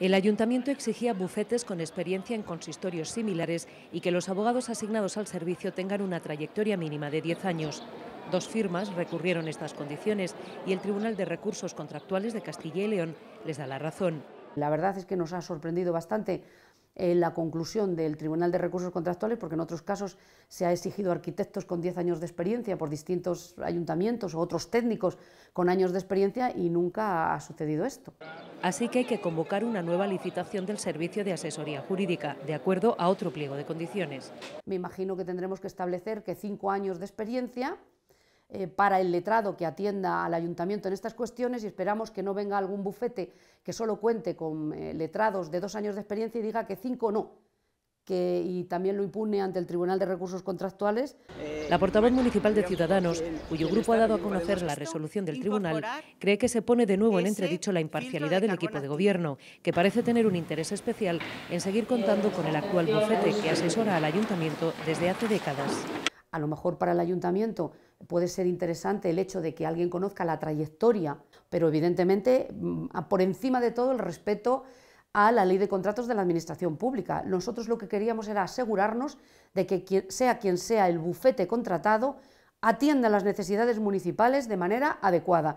El ayuntamiento exigía bufetes con experiencia en consistorios similares y que los abogados asignados al servicio tengan una trayectoria mínima de 10 años. Dos firmas recurrieron estas condiciones y el Tribunal de Recursos Contractuales de Castilla y León les da la razón. La verdad es que nos ha sorprendido bastante en la conclusión del Tribunal de Recursos Contractuales, porque en otros casos se ha exigido arquitectos con 10 años de experiencia por distintos ayuntamientos o otros técnicos con años de experiencia y nunca ha sucedido esto. Así que hay que convocar una nueva licitación del servicio de asesoría jurídica, de acuerdo a otro pliego de condiciones. Me imagino que tendremos que establecer que cinco años de experiencia eh, para el letrado que atienda al ayuntamiento en estas cuestiones y esperamos que no venga algún bufete que solo cuente con eh, letrados de dos años de experiencia y diga que cinco no. Que, y también lo impune ante el Tribunal de Recursos Contractuales. Eh, la portavoz municipal de Ciudadanos, cuyo grupo ha dado a conocer la resolución del tribunal, cree que se pone de nuevo en entredicho la imparcialidad del equipo de gobierno, que parece tener un interés especial en seguir contando con el actual bufete que asesora al ayuntamiento desde hace décadas. A lo mejor para el ayuntamiento puede ser interesante el hecho de que alguien conozca la trayectoria, pero evidentemente mm, por encima de todo el respeto a la ley de contratos de la Administración Pública. Nosotros lo que queríamos era asegurarnos de que sea quien sea el bufete contratado, atienda las necesidades municipales de manera adecuada.